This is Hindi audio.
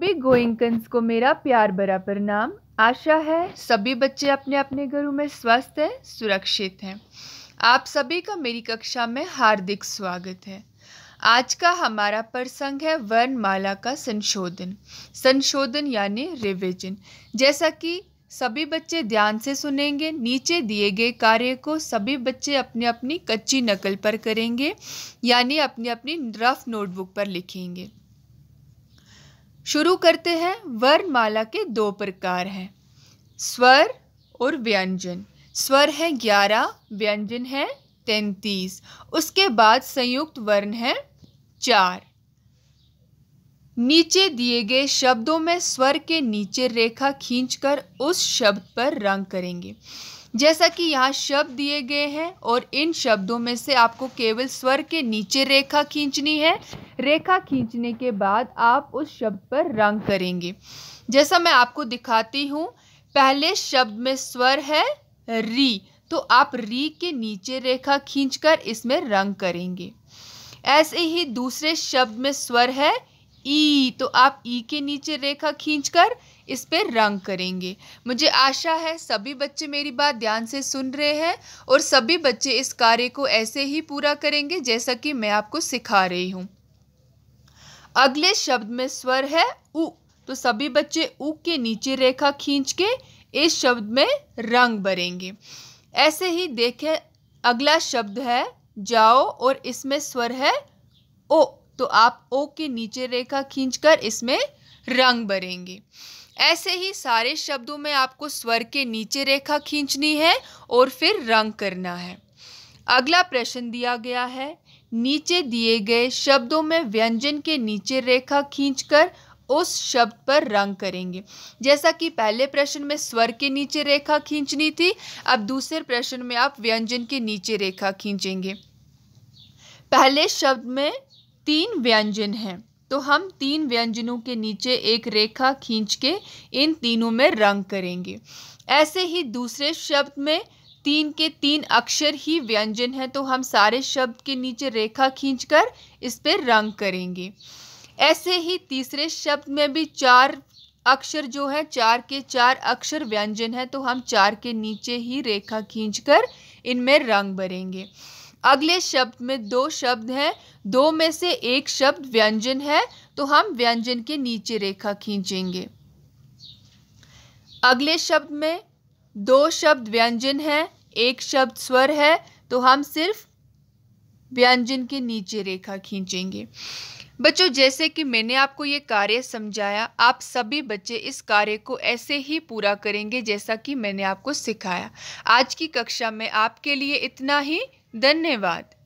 बिग गोइंकन्स को मेरा प्यार भरा प्रणाम आशा है सभी बच्चे अपने अपने घरों में स्वस्थ हैं सुरक्षित हैं आप सभी का मेरी कक्षा में हार्दिक स्वागत है आज का हमारा प्रसंग है वर्णमाला का संशोधन संशोधन यानी रिविजन जैसा कि सभी बच्चे ध्यान से सुनेंगे नीचे दिए गए कार्य को सभी बच्चे अपने अपनी कच्ची नकल पर करेंगे यानी अपनी अपनी रफ नोटबुक पर लिखेंगे शुरू करते हैं वर्णमाला के दो प्रकार हैं स्वर और व्यंजन स्वर है ग्यारह व्यंजन है तैंतीस उसके बाद संयुक्त वर्ण है चार नीचे दिए गए शब्दों में स्वर के नीचे रेखा खींचकर उस शब्द पर रंग करेंगे जैसा कि यहाँ शब्द दिए गए हैं और इन शब्दों में से आपको केवल स्वर के नीचे रेखा खींचनी है रेखा खींचने के बाद आप उस शब्द पर रंग करेंगे जैसा मैं आपको दिखाती हूँ पहले शब्द में स्वर है री तो आप री के नीचे रेखा खींचकर इसमें रंग करेंगे ऐसे ही दूसरे शब्द में स्वर है ई तो आप ई के नीचे रेखा खींचकर इस पर रंग करेंगे मुझे आशा है सभी बच्चे मेरी बात ध्यान से सुन रहे हैं और सभी बच्चे इस कार्य को ऐसे ही पूरा करेंगे जैसा कि मैं आपको सिखा रही हूँ अगले शब्द में स्वर है उ तो सभी बच्चे उ के नीचे रेखा खींच के इस शब्द में रंग भरेंगे ऐसे ही देखें अगला शब्द है जाओ और इसमें स्वर है ओ तो आप ओ के नीचे रेखा खींचकर इसमें रंग भरेंगे ऐसे ही सारे शब्दों में आपको स्वर के नीचे रेखा खींचनी है और फिर रंग करना है अगला प्रश्न दिया गया है नीचे दिए गए शब्दों में व्यंजन के नीचे रेखा खींचकर उस शब्द पर रंग करेंगे जैसा कि पहले प्रश्न में स्वर के नीचे रेखा खींचनी थी अब दूसरे प्रश्न में आप व्यंजन के नीचे रेखा खींचेंगे पहले शब्द में तीन व्यंजन हैं तो हम तीन व्यंजनों के नीचे एक रेखा खींच के इन तीनों में रंग करेंगे ऐसे ही दूसरे शब्द में तीन के तीन अक्षर ही व्यंजन हैं तो हम सारे शब्द के नीचे रेखा खींचकर इस पर रंग करेंगे ऐसे ही तीसरे शब्द में भी चार अक्षर जो है चार के चार अक्षर व्यंजन है तो हम चार के नीचे ही रेखा खींचकर इनमें रंग भरेंगे अगले शब्द में दो शब्द हैं दो में से एक शब्द व्यंजन है तो हम व्यंजन के नीचे रेखा खींचेंगे अगले शब्द में दो शब्द व्यंजन है एक शब्द स्वर है तो हम सिर्फ व्यंजन के नीचे रेखा खींचेंगे बच्चों जैसे कि मैंने आपको ये कार्य समझाया आप सभी बच्चे इस कार्य को ऐसे ही पूरा करेंगे जैसा कि मैंने आपको सिखाया आज की कक्षा में आपके लिए इतना ही धन्यवाद